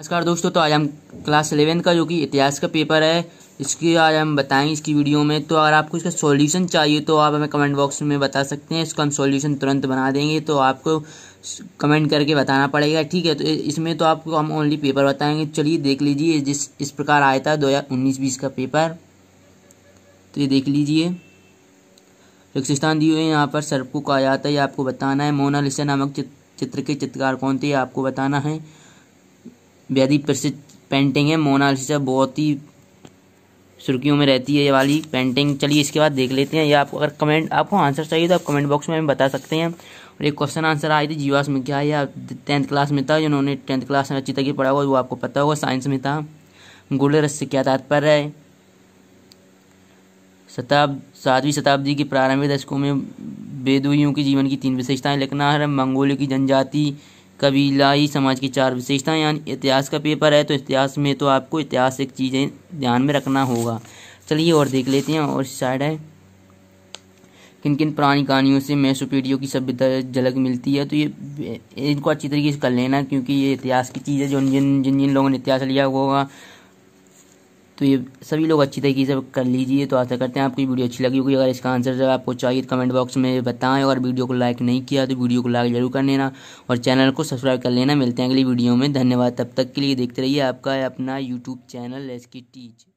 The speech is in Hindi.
नमस्कार दोस्तों तो आज हम क्लास इलेवन का जो कि इतिहास का पेपर है इसकी आज हम बताएंगे इसकी वीडियो में तो अगर आपको इसका सॉल्यूशन चाहिए तो आप हमें कमेंट बॉक्स में बता सकते हैं इसका हम सॉल्यूशन तुरंत बना देंगे तो आपको कमेंट करके बताना पड़ेगा ठीक है तो इसमें तो आपको हम ओनली पेपर बताएंगे चलिए देख लीजिए जिस इस प्रकार आया था दो हज़ार उन्नीस बीस का पेपर तो ये देख लीजिए रिक्सिस्तान दिए हुए यहाँ पर सर्पू कहा जाता है ये आपको बताना है मोनालिसा नामक चित्र के चित्रकार कौन थे आपको बताना है बेहद ही प्रसिद्ध पेंटिंग है मोनालिसा बहुत ही सुर्खियों में रहती है ये वाली पेंटिंग चलिए इसके बाद देख लेते हैं ये आपको अगर कमेंट आपको आंसर चाहिए तो आप कमेंट बॉक्स में हमें बता सकते हैं और एक क्वेश्चन आंसर आई थी जीवास में क्या या टेंथ क्लास में था जिन्होंने टेंथ क्लास में अच्छी तक ही पढ़ा होगा वो आपको पता होगा साइंस में था गुड़ रस से क्या तात्पर्य है शताब्द सातवीं शताब्दी के प्रारंभिक दशकों में बेदुइयों के जीवन की तीन विशेषताएं लिखना है मंगोलिया की जनजाति कबीलाई समाज की चार विशेषताएं यानी इतिहास का पेपर है तो इतिहास में तो आपको ऐतिहासिक चीज़ें ध्यान में रखना होगा चलिए और देख लेते हैं और साइड है किन किन पुरानी कहानियों से मैसोपीडियो की सभ्यता झलक मिलती है तो ये इनको अच्छी तरीके से कर लेना क्योंकि ये इतिहास की चीज़ है जो जिन जिन जिन लोगों ने इतिहास लिया होगा तो ये सभी लोग अच्छी तरीके से कर लीजिए तो आशा करते हैं आपकी वीडियो अच्छी लगी होगी अगर इसका आंसर जब आपको चाहिए तो कमेंट बॉक्स में बताएं अगर वीडियो को लाइक नहीं किया तो वीडियो को लाइक जरूर कर लेना और चैनल को सब्सक्राइब कर लेना मिलते हैं अगली वीडियो में धन्यवाद तब तक के लिए देखते रहिए आपका अपना YouTube channel S K teach